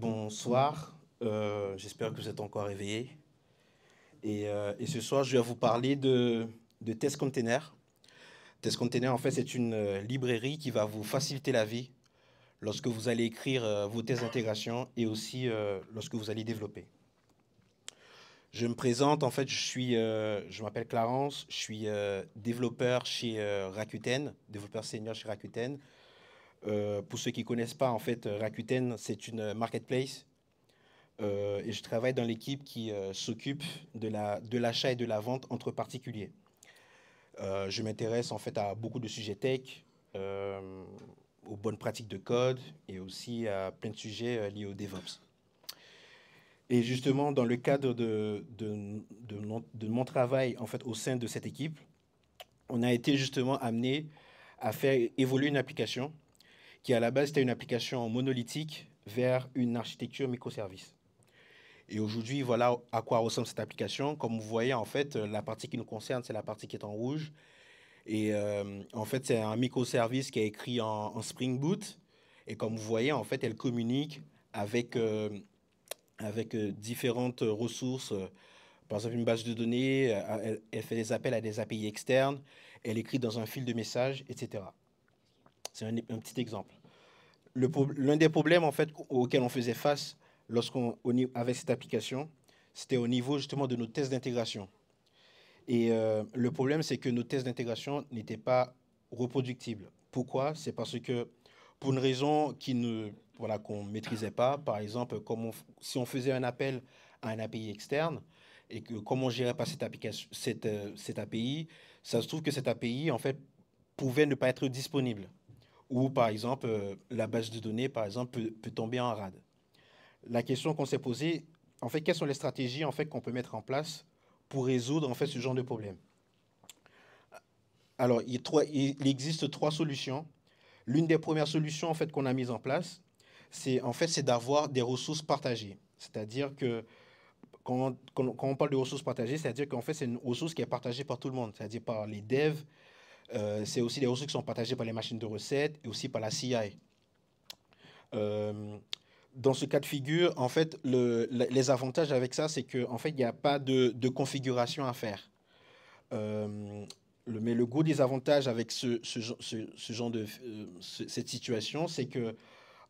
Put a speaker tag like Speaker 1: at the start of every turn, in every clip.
Speaker 1: Bonsoir, euh, j'espère que vous êtes encore réveillés. Euh, et, ce soir, je vais vous parler de, de Test Container. Test Container, en fait, c'est une euh, librairie qui va vous faciliter la vie lorsque vous allez écrire vos tests d'intégration et aussi lorsque vous allez développer. Je me présente, en fait, je suis, je m'appelle Clarence, je suis développeur chez Rakuten, développeur senior chez Rakuten. Euh, pour ceux qui ne connaissent pas, en fait, Rakuten, c'est une marketplace. Euh, et je travaille dans l'équipe qui euh, s'occupe de l'achat la, de et de la vente entre particuliers. je m'intéresse en fait à beaucoup de sujets tech, aux bonnes pratiques de code et aussi à plein de sujets liés au DevOps. Et justement, dans le cadre de, mon, de, mon, travail en fait, au sein de cette équipe, on a été justement amené à faire évoluer une application qui à la base était une application monolithique vers une architecture microservice. Et aujourd'hui, voilà à quoi ressemble cette application. Comme vous voyez, en fait, euh, la partie qui nous concerne, c'est la partie qui est en rouge. Et euh, en fait, c'est un microservice qui est écrit en, Spring Boot. Et comme vous voyez, en fait, elle communique avec, euh, avec différentes ressources. Par exemple, une base de données, elle, elle fait des appels à des API externes, elle écrit dans un fil de messages, etc. C'est un, petit exemple. L'un des problèmes en fait, auxquels on faisait face lorsqu'on avait cette application, c'était au niveau justement de nos tests d'intégration. Et euh, le problème, c'est que nos tests d'intégration n'étaient pas reproductibles. Pourquoi C'est parce que pour une raison qui ne voilà qu'on maîtrisait pas, par exemple, si on faisait un appel à un API externe et que comment on gérait pas cette application, cette, euh, API, ça se trouve que cette API en fait pouvait ne pas être disponible. Ou par exemple, euh, la base de données, par exemple, peut, tomber en rade. La question qu'on s'est posée, en fait, quelles sont les stratégies en fait, qu'on peut mettre en place pour résoudre en fait, ce genre de problème Alors, il, il, existe trois solutions. L'une des premières solutions en fait, qu'on a mise en place, c'est en fait, c'est d'avoir des ressources partagées. C'est-à-dire que quand quand on parle de ressources partagées, c'est-à-dire qu'en fait, c'est une ressource qui est partagée par tout le monde, c'est-à-dire par les devs, euh, c'est aussi des ressources qui sont partagées par les machines de recettes et aussi par la CIA. Euh, dans ce cas de figure, en fait, les avantages avec ça, c'est qu'en en fait, il n'y a pas de, configuration à faire. Euh, le, mais le gros désavantage avec ce, genre de cette situation, c'est que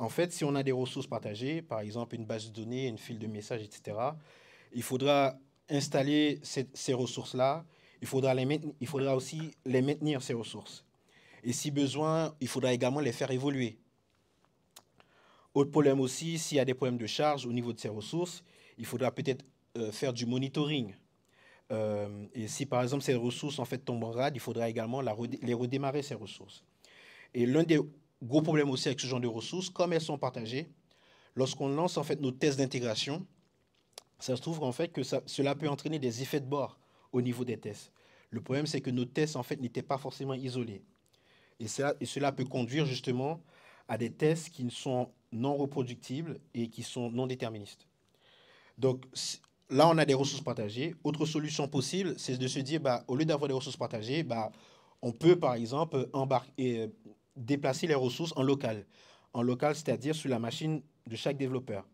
Speaker 1: en fait, si on a des ressources partagées, par exemple une base de données, une file de messages, etc., il faudra installer ces ressources-là il faudra, aussi les maintenir, ces ressources. Et si besoin, il faudra également les faire évoluer. Autre problème aussi, s'il y a des problèmes de charge au niveau de ces ressources, il faudra peut-être euh, faire du monitoring. Euh, et si par exemple ces ressources en fait tombent en rade, il faudra également les redémarrer ces ressources. Et l'un des gros problèmes aussi avec ce genre de ressources, comme elles sont partagées, lorsqu'on lance en fait nos tests d'intégration, ça se trouve en fait que cela peut entraîner des effets de bord au niveau des tests. Le problème, c'est que nos tests, en fait, n'étaient pas forcément isolés. Et cela, peut conduire justement à des tests qui ne sont non reproductibles et qui sont non déterministes. Donc là, on a des ressources partagées. Autre solution possible, c'est de se dire, bah, au lieu d'avoir des ressources partagées, bah, on peut par exemple euh, déplacer les ressources en local. En local, c'est-à-dire sur la machine de chaque développeur.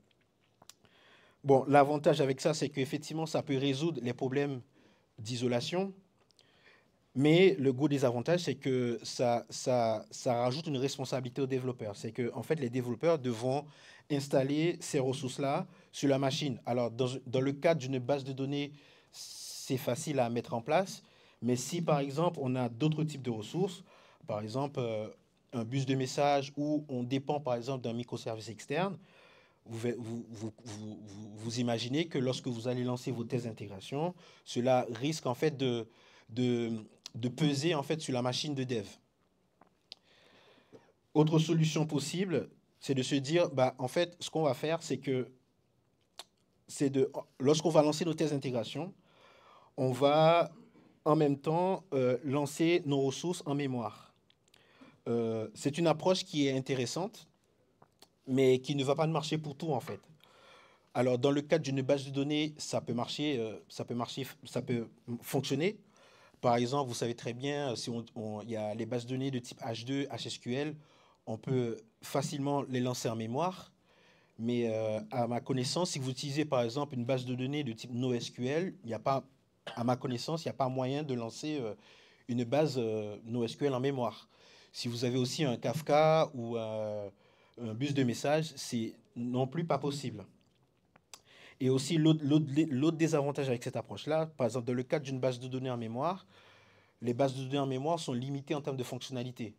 Speaker 1: Bon, l'avantage avec ça, c'est qu'effectivement, ça peut résoudre les problèmes d'isolation. Mais le gros désavantage, c'est que ça, ça, ça, rajoute une responsabilité aux développeurs. C'est que en fait, les développeurs devront installer ces ressources-là sur la machine. Alors, dans, dans le cadre d'une base de données, c'est facile à mettre en place. Mais si, par exemple, on a d'autres types de ressources, par exemple, euh, un bus de message où on dépend, par exemple, d'un microservice externe, vous, vous, imaginez que lorsque vous allez lancer vos thèses d'intégration, cela risque en fait de, de, peser en fait sur la machine de dev. Autre solution possible, c'est de se dire, bah, en fait, ce qu'on va faire, c'est que c'est de, lorsqu'on va lancer nos tests d'intégration, on va en même temps euh, lancer nos ressources en mémoire. Euh, c'est une approche qui est intéressante mais qui ne va pas marcher pour tout en fait. Alors dans le cadre d'une base de données, ça peut marcher, euh, ça peut marcher, ça peut fonctionner. Par exemple, vous savez très bien, euh, si on, y a les bases de données de type H2, HSQL, on peut facilement les lancer en mémoire. Mais euh, à ma connaissance, si vous utilisez par exemple une base de données de type NoSQL, il n'y a pas, à ma connaissance, il n'y a pas moyen de lancer une base NoSQL en mémoire. Si vous avez aussi un Kafka ou un bus de messages, c'est non plus pas possible. Et aussi, l'autre désavantage avec cette approche-là, par exemple, dans le cadre d'une base de données en mémoire, les bases de données en mémoire sont limitées en termes de fonctionnalités.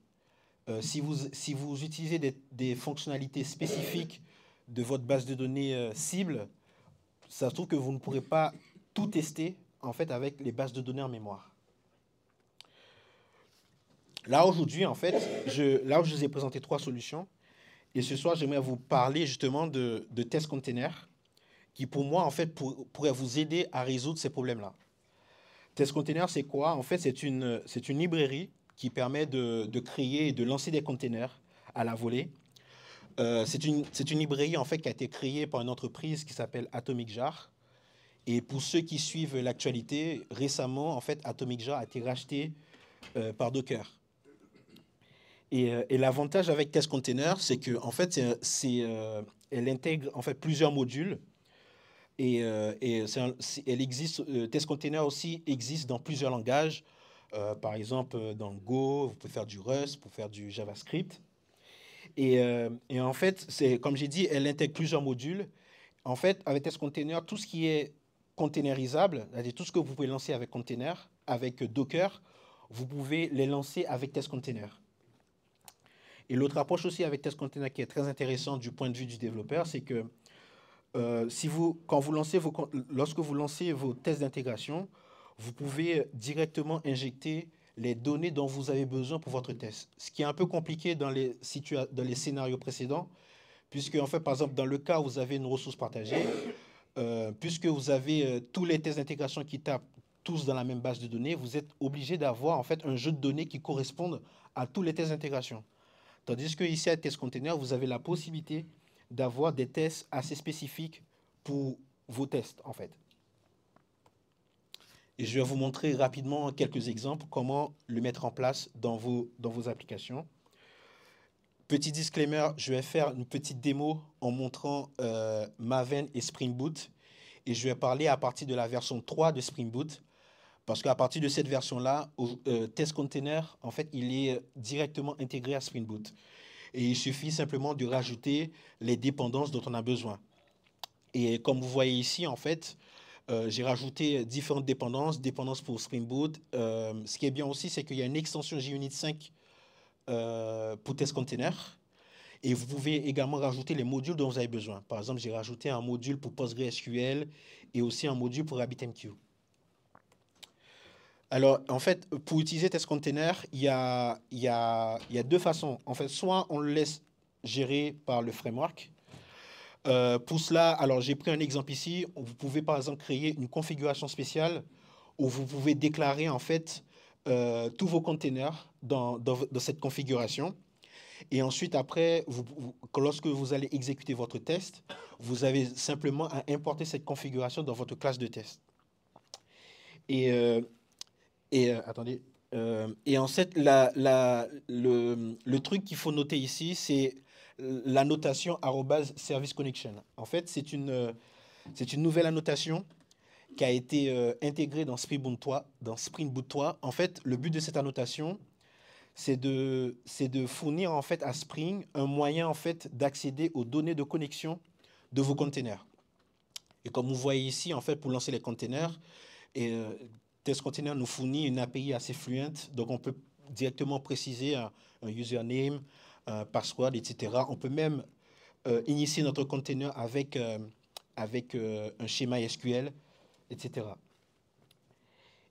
Speaker 1: Euh, si, vous, si vous utilisez des, fonctionnalités spécifiques de votre base de données euh, cible, ça se trouve que vous ne pourrez pas tout tester en fait avec les bases de données en mémoire. Là aujourd'hui, en fait, je, là où je vous ai présenté trois solutions, et ce soir, j'aimerais vous parler justement de, de test container qui, pour moi, en fait, pourrait vous aider à résoudre ces problèmes-là. Test container, c'est quoi En fait, c'est une, c'est une librairie qui permet de, de, créer et de lancer des containers à la volée. Euh, c'est, une, c'est une librairie, en fait, qui a été créée par une entreprise qui s'appelle Atomic Jar. Et pour ceux qui suivent l'actualité, récemment, en fait, Atomic Jar a été racheté euh, par Docker. Euh, et, l'avantage avec Test Container, c'est que en fait, c'est, euh, elle intègre en fait plusieurs modules. Et, euh, et elle existe, Test Container aussi existe dans plusieurs langages. par exemple, dans Go, vous pouvez faire du Rust, vous pouvez faire du JavaScript. Et, en fait, c'est comme j'ai dit, elle intègre plusieurs modules. En fait, avec Test Container, tout ce qui est containerisable, c'est-à-dire tout ce que vous pouvez lancer avec container, avec Docker, vous pouvez les lancer avec Test Container. Et l'autre approche aussi avec Test Container qui est très intéressante du point de vue du développeur, c'est que euh, si quand vous lancez lorsque vous lancez vos tests d'intégration, vous pouvez directement injecter les données dont vous avez besoin pour votre test. Ce qui est un peu compliqué dans les, dans les scénarios précédents, puisque, en fait, par exemple, dans le cas où vous avez une ressource partagée, euh, puisque vous avez euh, tous les tests d'intégration qui tapent tous dans la même base de données, vous êtes obligé d'avoir, en fait, un jeu de données qui corresponde à tous les tests d'intégration. Tandis que ici, à Test Container, vous avez la possibilité d'avoir des tests assez spécifiques pour vos tests, en fait. Et je vais vous montrer rapidement quelques exemples comment le mettre en place dans vos, applications. Petit disclaimer, je vais faire une petite démo en montrant euh, Maven et Spring Boot. Et je vais parler à partir de la version 3 de Spring Boot parce qu'à partir de cette version-là, TestContainer, euh, Test Container, en fait, il est directement intégré à Spring Boot. Et il suffit simplement de rajouter les dépendances dont on a besoin. Et comme vous voyez ici, en fait, euh, j'ai rajouté différentes dépendances, dépendances pour Spring Boot. Euh, ce qui est bien aussi, c'est qu'il y a une extension JUnit 5 pour Test Container. Et vous pouvez également rajouter les modules dont vous avez besoin. Par exemple, j'ai rajouté un module pour PostgreSQL et aussi un module pour RabbitMQ. Alors, en fait, pour utiliser test container, il y a, deux façons. En fait, soit on le laisse gérer par le framework. Euh, pour cela, alors j'ai pris un exemple ici. Vous pouvez par exemple créer une configuration spéciale où vous pouvez déclarer en fait euh, tous vos containers dans, cette configuration. Et ensuite, après, lorsque vous allez exécuter votre test, vous avez simplement à importer cette configuration dans votre classe de test. Et euh, et euh, attendez. Euh, et en fait, la, le, le, truc qu'il faut noter ici, c'est la notation service connection. En fait, c'est une, euh, c'est une nouvelle annotation qui a été intégrée dans Spring Boot 3. Dans Spring Boot En fait, le but de cette annotation, c'est de, de fournir en fait à Spring un moyen en fait d'accéder aux données de connexion de vos containers. Et comme vous voyez ici, en fait, pour lancer les containers, et, Test Container nous fournit une API assez fluente, donc on peut directement préciser un, username, un euh, password, etc. On peut même euh, initier notre container avec, euh, avec un schéma SQL, etc.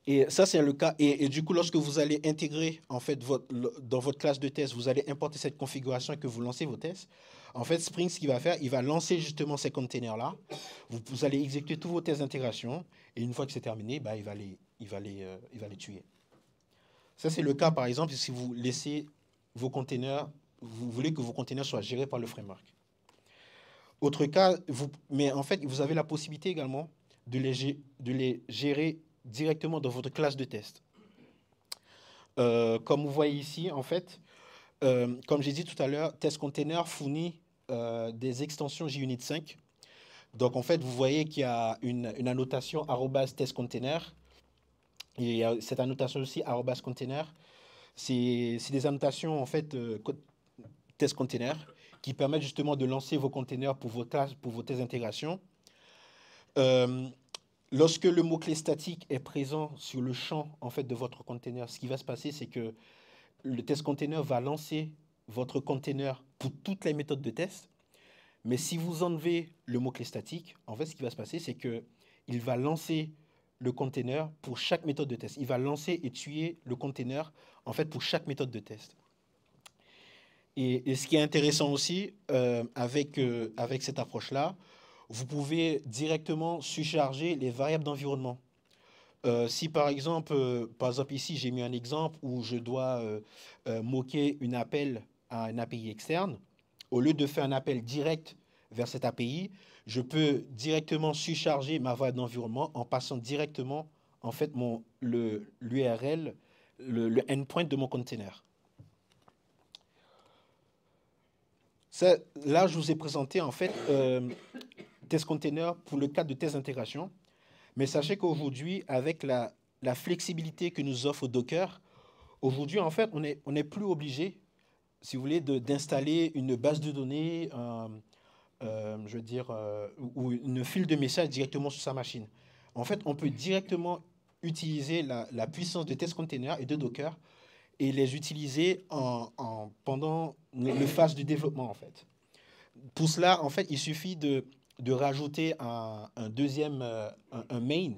Speaker 1: Et ça, c'est le cas. Et, du coup, lorsque vous allez intégrer, en fait, votre, dans votre classe de test, vous allez importer cette configuration et que vous lancez vos tests. En fait, Spring, ce qu'il va faire, il va lancer justement ces containers-là. Vous, vous, allez exécuter tous vos tests d'intégration. Et une fois que c'est terminé, bah, il va les il va les, euh, va les tuer. Ça, c'est le cas, par exemple, si vous laissez vos conteneurs, vous voulez que vos conteneurs soient gérés par le framework. Autre cas, mais en fait, vous avez la possibilité également de les, de les gérer directement dans votre classe de test. Euh, comme vous voyez ici, en fait, euh, comme j'ai dit tout à l'heure, Test Container fournit des extensions JUnit 5. Donc, en fait, vous voyez qu'il y a une, une annotation testcontainer il cette annotation aussi, arrobas container. C'est des annotations, en fait, euh, test container, qui permettent justement de lancer vos containers pour vos, pour vos tests d'intégration. Euh, lorsque le mot-clé statique est présent sur le champ en fait, de votre container, ce qui va se passer, c'est que le test container va lancer votre container pour toutes les méthodes de test. Mais si vous enlevez le mot-clé statique, en fait, ce qui va se passer, c'est que il va lancer le container pour chaque méthode de test. Il va lancer et tuer le container en fait pour chaque méthode de test. Et, ce qui est intéressant aussi euh, avec, euh, avec cette approche-là, vous pouvez directement surcharger les variables d'environnement. Euh, si par exemple, par exemple ici j'ai mis un exemple où je dois moquer une appel à un API externe, au lieu de faire un appel direct vers cette API, je peux directement surcharger ma voie d'environnement en passant directement en fait mon l'URL, le, endpoint de mon container. là, je vous ai présenté en fait euh, test container pour le cadre de test d'intégration. Mais sachez qu'aujourd'hui, avec la, flexibilité que nous offre Docker, aujourd'hui, en fait, on n'est on plus obligé, si vous voulez, d'installer une base de données, euh, euh, je veux dire, euh, ou, une file de message directement sur sa machine. En fait, on peut directement utiliser la, puissance de test container et de Docker et les utiliser pendant le phase du développement, en fait. Pour cela, en fait, il suffit de, de rajouter un, deuxième, euh, un, main,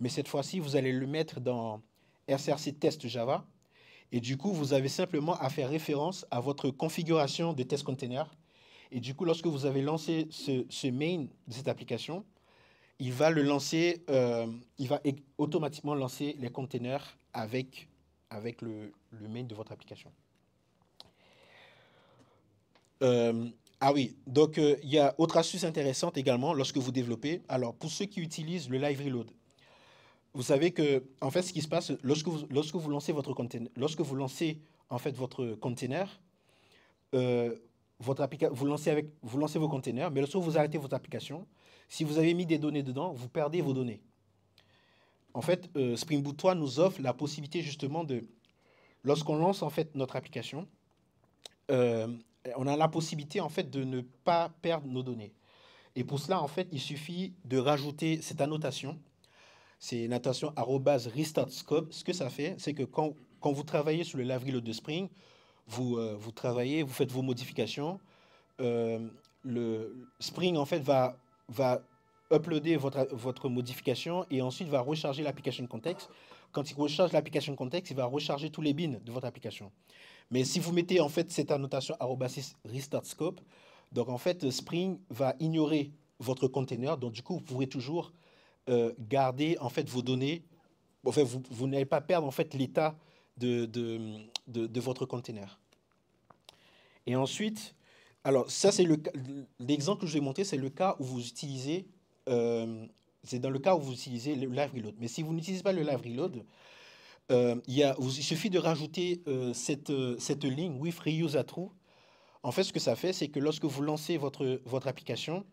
Speaker 1: mais cette fois-ci, vous allez le mettre dans SRC test Java. Et du coup, vous avez simplement à faire référence à votre configuration de test container et du coup, lorsque vous avez lancé ce, main de cette application, il va le lancer, euh, il va automatiquement lancer les containers avec, avec le, main de votre application. Euh, ah oui, donc euh, il y a autre astuce intéressante également lorsque vous développez. Alors pour ceux qui utilisent le live reload, vous savez que en fait ce qui se passe lorsque vous, lorsque vous lancez votre container, lorsque vous lancez en fait votre container, vous, lancez avec, vous lancez vos containers, mais le vous arrêtez votre application, si vous avez mis des données dedans, vous perdez vos données. En fait, euh, Spring Boot 3 nous offre la possibilité justement de, lorsqu'on lance en fait notre application, euh, on a la possibilité en fait de ne pas perdre nos données. Et pour cela, en fait, il suffit de rajouter cette annotation. C'est l'annotation restart scope. Ce que ça fait, c'est que quand, vous travaillez sur le Lavril de Spring, euh, vous, travaillez, vous faites vos modifications. Euh, le Spring, en fait, va, uploader votre, votre modification et ensuite va recharger l'application Context. Quand il recharge l'application Context, il va recharger tous les bins de votre application. Mais si vous mettez en fait cette annotation @RestartScope, restart scope, donc en fait Spring va ignorer votre container, donc du coup vous pourrez toujours euh, garder en fait vos données. Enfin, vous, vous n'allez pas perdre en fait l'état de, de, votre conteneur. Et ensuite, alors ça c'est l'exemple que je vais montrer, c'est le cas où vous utilisez, euh, c'est dans le cas où vous utilisez le live reload. Mais si vous n'utilisez pas le live reload, euh, il, il, suffit de rajouter euh, cette, ligne with reuse at true. En fait, ce que ça fait, c'est que lorsque vous lancez votre, votre application,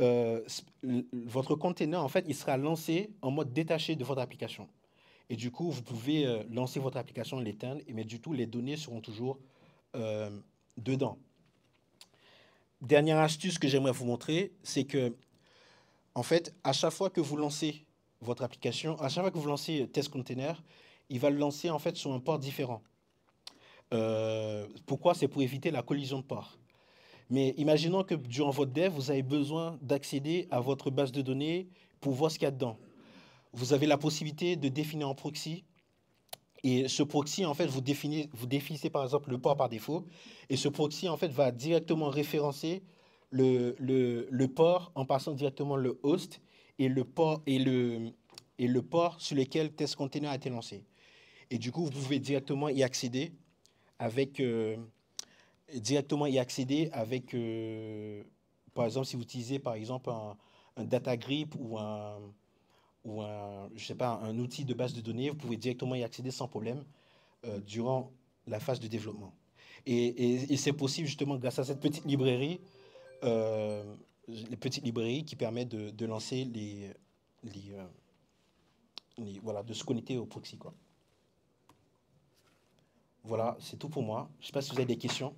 Speaker 1: votre container, en fait, il sera lancé en mode détaché de votre application. Et du coup, vous pouvez euh, lancer votre application, l'éteindre, mais du tout, les données seront toujours euh, dedans. Dernière astuce que j'aimerais vous montrer, c'est que, en fait, à chaque fois que vous lancez votre application, à chaque fois que vous lancez euh, Test Container, il va le lancer en fait sur un port différent. pourquoi C'est pour éviter la collision de ports. Mais imaginons que durant votre dev, vous avez besoin d'accéder à votre base de données pour voir ce qu'il y a dedans vous avez la possibilité de définir un proxy. Et ce proxy, en fait, vous, définissez, vous par exemple le port par défaut. Et ce proxy, en fait, va directement référencer le, le, port en passant directement le host et le port, et le, et le port sur lequel test container a été lancé. Et du coup, vous pouvez directement y accéder avec, euh, directement y accéder avec euh, par exemple, si vous utilisez par exemple un, un data grip ou un, ou un, je sais pas, un outil de base de données, vous pouvez directement y accéder sans problème euh, durant la phase de développement. Et, c'est possible justement grâce à cette petite librairie, euh, les petites librairies qui permet de, lancer euh, les, voilà, de se connecter au proxy Voilà, c'est tout pour moi. Je ne sais pas si vous avez des questions.